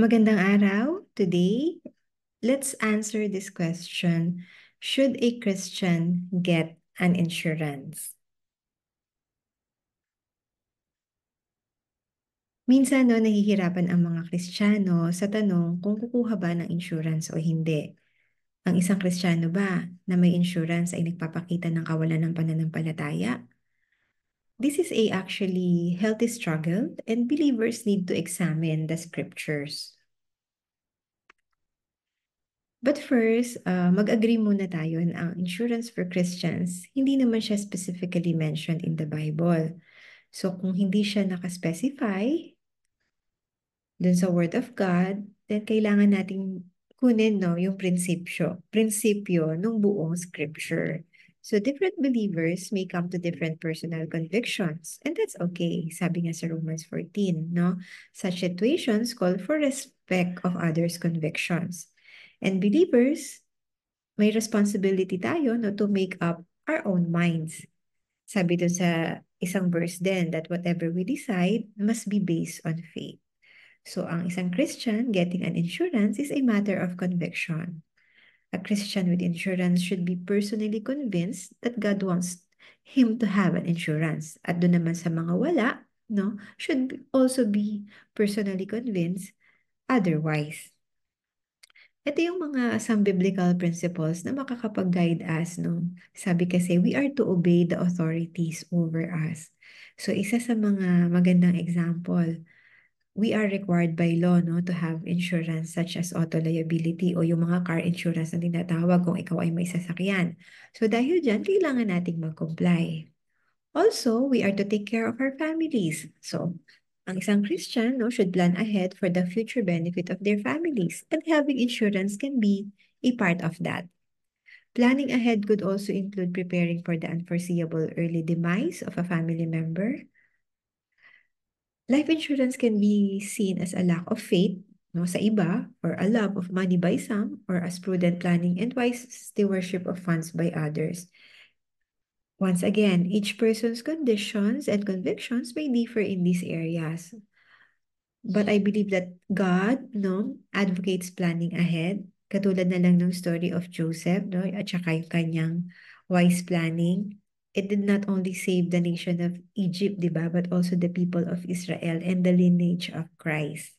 Magandang araw. Today, let's answer this question. Should a Christian get an insurance? Minsan no, nahihirapan ang mga Kristiyano sa tanong kung kukuha ba ng insurance o hindi. Ang isang Kristiyano ba na may insurance ay nagpapakita ng kawalan ng pananampalataya? This is a actually healthy struggle, and believers need to examine the scriptures. But first, uh, mag-agree muna tayo na ang insurance for Christians, hindi naman siya specifically mentioned in the Bible. So kung hindi siya nakaspecify dun sa Word of God, then kailangan nating kunin no, yung prinsipyo, prinsipyo ng buong scripture. So different believers may come to different personal convictions, and that's okay, sabi nga sa Romans 14, no? Such situations call for respect of others' convictions. And believers, may responsibility tayo no, to make up our own minds. Sabi to sa isang verse then that whatever we decide must be based on faith. So ang isang Christian getting an insurance is a matter of conviction. A Christian with insurance should be personally convinced that God wants him to have an insurance. At doon naman sa mga wala, no, should also be personally convinced otherwise. Ito yung mga some biblical principles na makakapag-guide us, no? Sabi kasi, we are to obey the authorities over us. So, isa sa mga magandang example we are required by law no, to have insurance such as auto liability o yung mga car insurance na tinatawag kung ikaw ay may sasakyan. So dahil dyan, kailangan nating mag-comply. Also, we are to take care of our families. So, ang isang Christian no, should plan ahead for the future benefit of their families and having insurance can be a part of that. Planning ahead could also include preparing for the unforeseeable early demise of a family member, life insurance can be seen as a lack of faith no, sa iba or a love of money by some or as prudent planning and wise stewardship of funds by others. Once again, each person's conditions and convictions may differ in these areas. But I believe that God no, advocates planning ahead. Katulad na lang ng story of Joseph no, at saka yung kanyang wise planning it did not only save the nation of Egypt, di ba, but also the people of Israel and the lineage of Christ.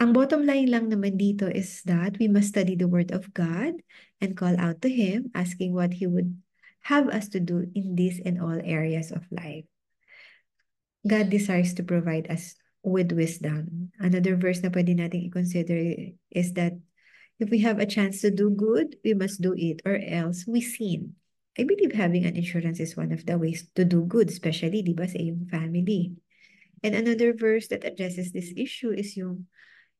Ang bottom line lang naman dito is that we must study the Word of God and call out to Him, asking what He would have us to do in this and all areas of life. God desires to provide us with wisdom. Another verse na pwede natin i-consider is that If we have a chance to do good, we must do it or else we sin. I believe having an insurance is one of the ways to do good, especially, di ba, sa iyong family. And another verse that addresses this issue is yung,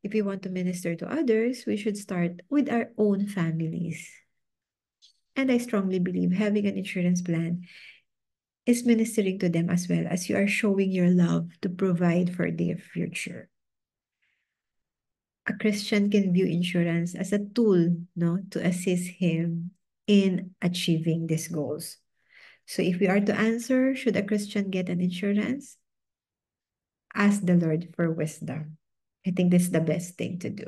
if we want to minister to others, we should start with our own families. And I strongly believe having an insurance plan is ministering to them as well as you are showing your love to provide for their future a Christian can view insurance as a tool no, to assist him in achieving these goals. So if we are to answer, should a Christian get an insurance? Ask the Lord for wisdom. I think this is the best thing to do.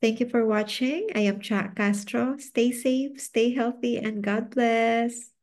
Thank you for watching. I am Chuck Castro. Stay safe, stay healthy, and God bless.